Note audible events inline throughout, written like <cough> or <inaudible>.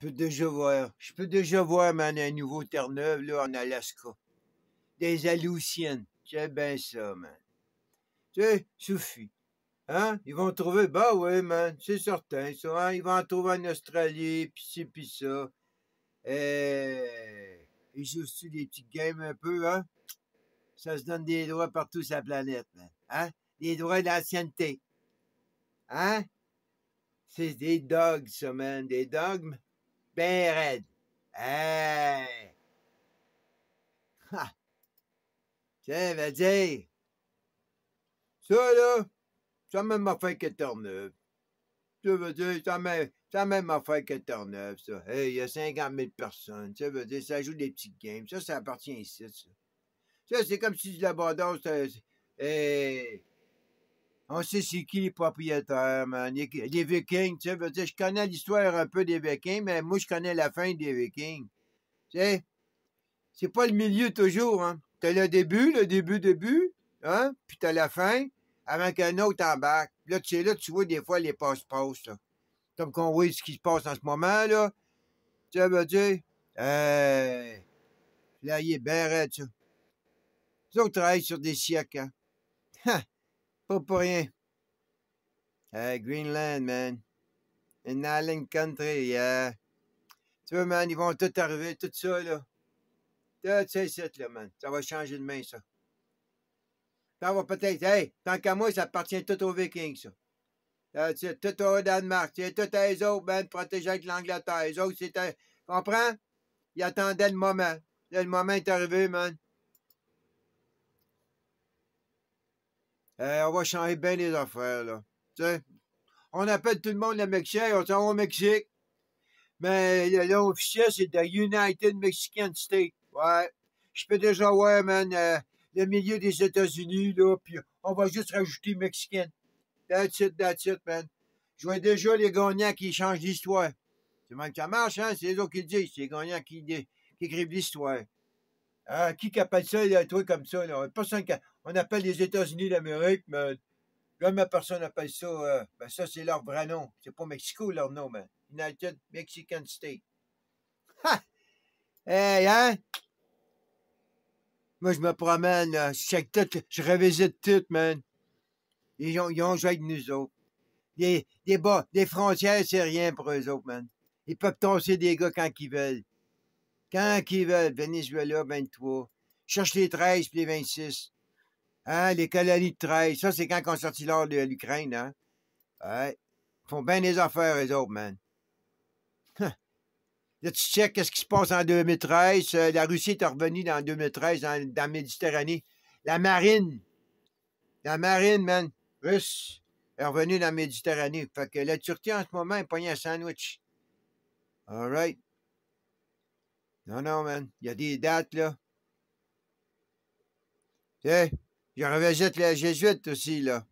Je peux déjà voir, je peux déjà voir, man, un nouveau Terre-Neuve, là, en Alaska. Des Aloussiennes. J'aime bien ça, man. Tu sais, suffit. Hein? Ils vont trouver, bah ouais, man, c'est certain, ça, hein, Ils vont en trouver en Australie, pis ci, pis ça. Et... Eh, ils jouent-tu des petits games un peu, hein? Ça se donne des droits partout sur la planète, man. Hein? Des droits d'ancienneté. Hein? C'est des dogs, ça, man. Des dogmes bien raide. Hey! Ha! Ça veut dire. Ça, là, ça même affaire que 4 neuve Ça veut dire, ça même, ça même que t'en ça. Hey, il y a 50 000 personnes. Ça veut dire, ça joue des petits games. Ça, ça appartient ici, ça. Ça, c'est comme si du labrador, c'était. Hey! on sait c'est qui les propriétaires, man. Les, Vikings, tu sais, je connais l'histoire un peu des Vikings, mais moi, je connais la fin des Vikings. Tu sais, c'est pas le milieu toujours, hein. T'as le début, le début, début, hein, puis t'as la fin, avant qu'un autre embarque. Là, tu sais, là, tu vois des fois les passe-passe, Comme qu'on voit ce qui se passe en ce moment, là. Tu sais, veux dire, euh, là, il est bien raide, ça. Les autres sur des siècles, hein. hein. Pas pour rien. Hey, Greenland, man. In island country, yeah. Tu vois, man, ils vont tout arriver, tout ça, là. Tout ça, là, man. Ça va changer de main, ça. Ça va peut-être, hey, tant qu'à moi, ça appartient tout aux Vikings, ça. C'est tout au Danemark, C'est tout à eux autres, man, protégés avec l'Angleterre. Eux autres, c'était. Comprends? Ils attendaient le moment. Là, le moment est arrivé, man. Euh, on va changer bien les affaires, là. Tu sais, on appelle tout le monde le Mexique, on s'en va au Mexique. Mais le nom officiel, c'est The United Mexican State. Ouais. Je peux déjà voir, man, euh, le milieu des États-Unis, là, puis on va juste rajouter Mexicain. That's it, that's it, man. Je vois déjà les gagnants qui changent l'histoire. C'est même ça marche, hein? C'est eux autres qui le disent. C'est les gagnants qui, qui écrivent l'histoire. Ah, qui appelle ça, le truc comme ça, là? Personne qui on appelle les États-Unis d'Amérique, mais là, ma personne appelle ça, euh, ben ça, c'est leur vrai nom. C'est pas Mexico, leur nom, man. United Mexican State. Ha! Hey, hein? Moi, je me promène, là, euh, je check tout, je revisite tout, man. Ils ont, ils ont joué avec nous autres. Des, des, des frontières, c'est rien pour eux autres, man. Ils peuvent tosser des gars quand ils veulent. Quand ils veulent. Venezuela, 23. Cherche les 13 puis les 26. Hein, les colonies de 13, ça, c'est quand qu'on sortit l'or de l'Ukraine, hein? Ouais. Ils font bien des affaires, les autres, man. Hein. Là, tu check qu'est-ce qui se passe en 2013. Euh, la Russie est revenue en 2013 dans, la Méditerranée. La marine, la marine, man, russe, est revenue dans la Méditerranée. Fait que la Turquie, en ce moment, est pognée un sandwich. All right. Non, non, man. Il y a des dates, là. Tu sais, je revisite les jésuites aussi, là.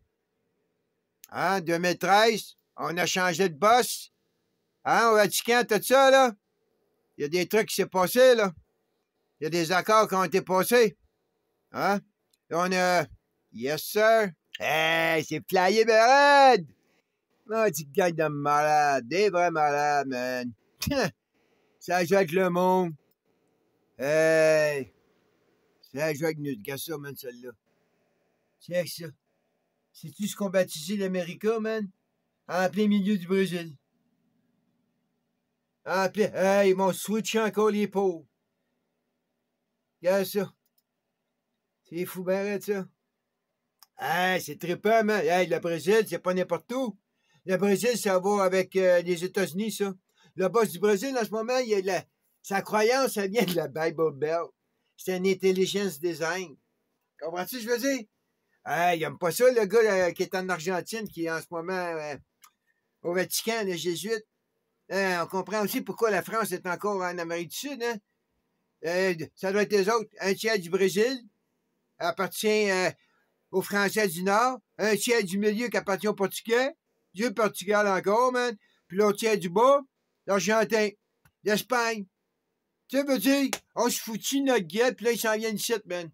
Hein, 2013, on a changé de boss. Hein, au Vatican, tout ça, là. Il y a des trucs qui s'est passé, là. Il y a des accords qui ont été passés. Hein? on a... Yes, sir. Hey, c'est flyé, merde. oh, tu gagnes de malade, des vrais malades, man. <laughs> ça joue avec le monde. Hey! Ça joue avec nous. Regarde ça, man, celle-là. C'est ça. C'est-tu ce qu'on baptisait l'Amérique, man? En plein milieu du Brésil. En plein. Hey, ils m'ont switché encore les pauvres. Regarde ça. C'est fou, barrette, ben, ça. Hey, c'est trippant, man. Hey, le Brésil, c'est pas n'importe où. Le Brésil, ça va avec euh, les États-Unis, ça. Le boss du Brésil, en ce moment, il a la... sa croyance, elle vient de la Bible Belt. C'est un intelligence design. Comprends-tu ce que je veux dire? Ah, il pas ça, le gars euh, qui est en Argentine, qui est en ce moment euh, au Vatican, le jésuite. on comprend aussi pourquoi la France est encore en Amérique du Sud. Hein? Euh, ça doit être les autres. Un tiers du Brésil appartient aux Français du Nord. Un tiers du milieu qui appartient aux Portugais. Dieu Portugal encore, man. Puis l'autre tiers du bas, l'Argentin, l'Espagne. Tu veux dire, on se foutit notre gueule, puis là, ils s'en viennent ici, man.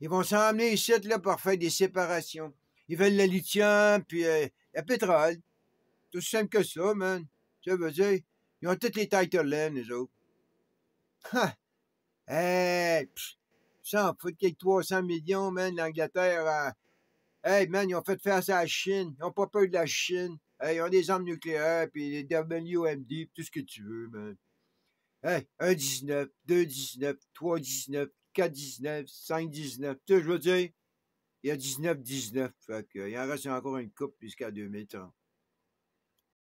Ils vont s'emmener ici là, pour faire des séparations. Ils veulent le lithium, puis euh, le pétrole. Tout simple que ça, man. Ça veut dire, ils ont toutes les de là, les autres. Ha! Hey! Ça en fout quelques 300 millions, man, l'Angleterre. hey, man, ils ont fait face à la Chine. Ils n'ont pas peur de la Chine. Hey, ils ont des armes nucléaires, puis les WMD, puis tout ce que tu veux, man. Hey, 19 2,19, 19 4-19, 5-19. Tu sais, je veux dire, il y a 19-19. il en reste encore une coupe jusqu'à ans.